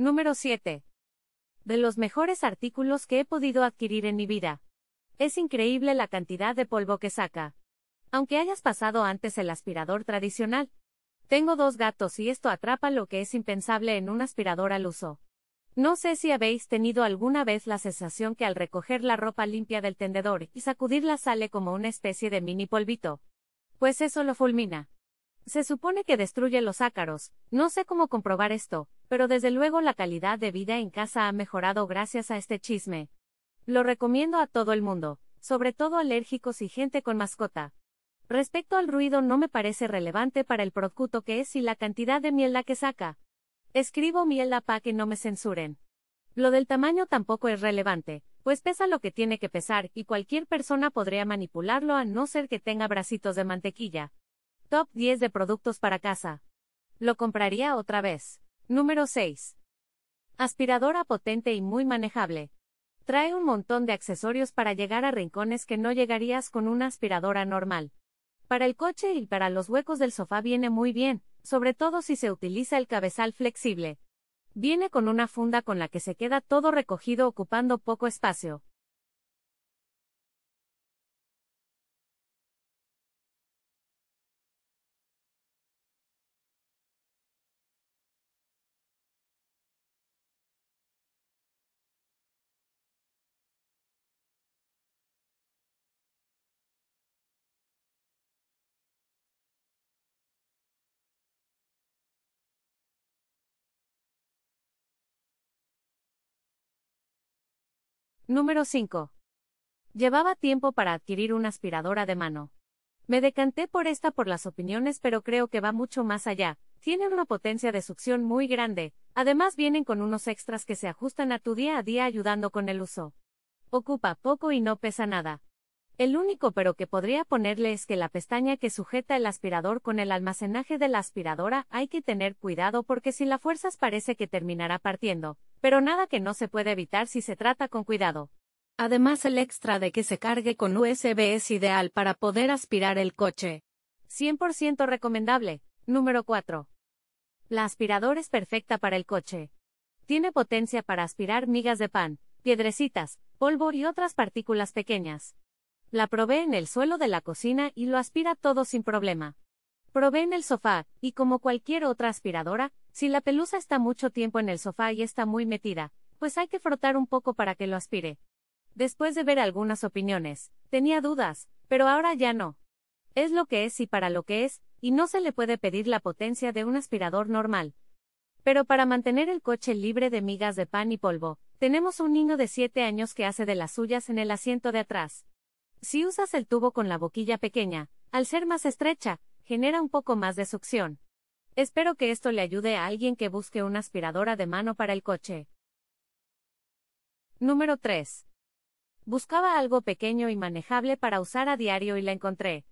Número 7. De los mejores artículos que he podido adquirir en mi vida. Es increíble la cantidad de polvo que saca. Aunque hayas pasado antes el aspirador tradicional. Tengo dos gatos y esto atrapa lo que es impensable en un aspirador al uso. No sé si habéis tenido alguna vez la sensación que al recoger la ropa limpia del tendedor y sacudirla sale como una especie de mini polvito. Pues eso lo fulmina. Se supone que destruye los ácaros, no sé cómo comprobar esto, pero desde luego la calidad de vida en casa ha mejorado gracias a este chisme. Lo recomiendo a todo el mundo, sobre todo alérgicos y gente con mascota. Respecto al ruido no me parece relevante para el producto que es y la cantidad de miel la que saca. Escribo miel la pa que no me censuren. Lo del tamaño tampoco es relevante, pues pesa lo que tiene que pesar y cualquier persona podría manipularlo a no ser que tenga bracitos de mantequilla. Top 10 de productos para casa. Lo compraría otra vez. Número 6. Aspiradora potente y muy manejable. Trae un montón de accesorios para llegar a rincones que no llegarías con una aspiradora normal. Para el coche y para los huecos del sofá viene muy bien, sobre todo si se utiliza el cabezal flexible. Viene con una funda con la que se queda todo recogido ocupando poco espacio. Número 5. Llevaba tiempo para adquirir una aspiradora de mano. Me decanté por esta por las opiniones, pero creo que va mucho más allá. Tiene una potencia de succión muy grande, además vienen con unos extras que se ajustan a tu día a día ayudando con el uso. Ocupa poco y no pesa nada. El único pero que podría ponerle es que la pestaña que sujeta el aspirador con el almacenaje de la aspiradora hay que tener cuidado porque si la fuerzas parece que terminará partiendo, pero nada que no se puede evitar si se trata con cuidado. Además el extra de que se cargue con USB es ideal para poder aspirar el coche. 100% recomendable. Número 4. La aspiradora es perfecta para el coche. Tiene potencia para aspirar migas de pan, piedrecitas, polvo y otras partículas pequeñas. La probé en el suelo de la cocina y lo aspira todo sin problema. Probé en el sofá, y como cualquier otra aspiradora, si la pelusa está mucho tiempo en el sofá y está muy metida, pues hay que frotar un poco para que lo aspire. Después de ver algunas opiniones, tenía dudas, pero ahora ya no. Es lo que es y para lo que es, y no se le puede pedir la potencia de un aspirador normal. Pero para mantener el coche libre de migas de pan y polvo, tenemos un niño de 7 años que hace de las suyas en el asiento de atrás. Si usas el tubo con la boquilla pequeña, al ser más estrecha, genera un poco más de succión. Espero que esto le ayude a alguien que busque una aspiradora de mano para el coche. Número 3. Buscaba algo pequeño y manejable para usar a diario y la encontré.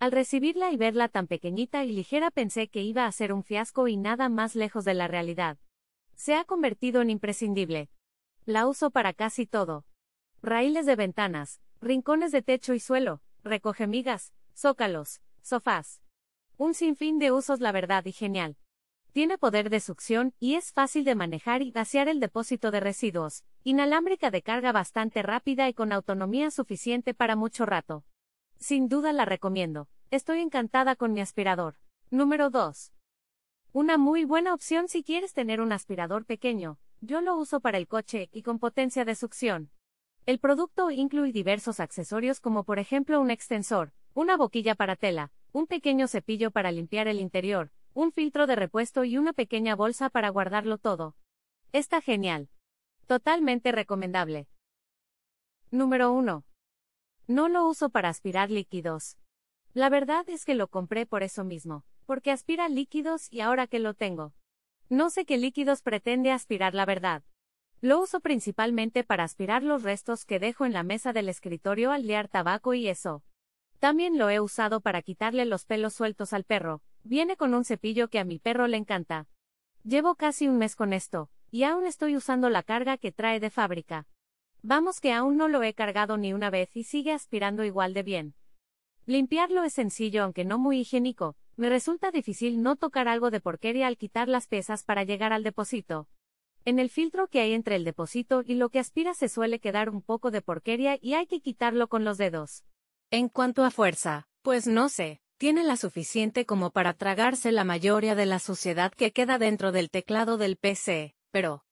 Al recibirla y verla tan pequeñita y ligera pensé que iba a ser un fiasco y nada más lejos de la realidad. Se ha convertido en imprescindible. La uso para casi todo. Raíles de ventanas, rincones de techo y suelo, recoge migas, zócalos, sofás, un sinfín de usos la verdad y genial. Tiene poder de succión y es fácil de manejar y vaciar el depósito de residuos, inalámbrica de carga bastante rápida y con autonomía suficiente para mucho rato. Sin duda la recomiendo. Estoy encantada con mi aspirador. Número 2. Una muy buena opción si quieres tener un aspirador pequeño. Yo lo uso para el coche y con potencia de succión. El producto incluye diversos accesorios como por ejemplo un extensor, una boquilla para tela, un pequeño cepillo para limpiar el interior, un filtro de repuesto y una pequeña bolsa para guardarlo todo. Está genial. Totalmente recomendable. Número 1. No lo uso para aspirar líquidos. La verdad es que lo compré por eso mismo, porque aspira líquidos y ahora que lo tengo. No sé qué líquidos pretende aspirar la verdad. Lo uso principalmente para aspirar los restos que dejo en la mesa del escritorio al liar tabaco y eso. También lo he usado para quitarle los pelos sueltos al perro, viene con un cepillo que a mi perro le encanta. Llevo casi un mes con esto, y aún estoy usando la carga que trae de fábrica. Vamos que aún no lo he cargado ni una vez y sigue aspirando igual de bien. Limpiarlo es sencillo aunque no muy higiénico, me resulta difícil no tocar algo de porquería al quitar las piezas para llegar al depósito. En el filtro que hay entre el depósito y lo que aspira se suele quedar un poco de porquería y hay que quitarlo con los dedos. En cuanto a fuerza, pues no sé, tiene la suficiente como para tragarse la mayoría de la suciedad que queda dentro del teclado del PC, pero,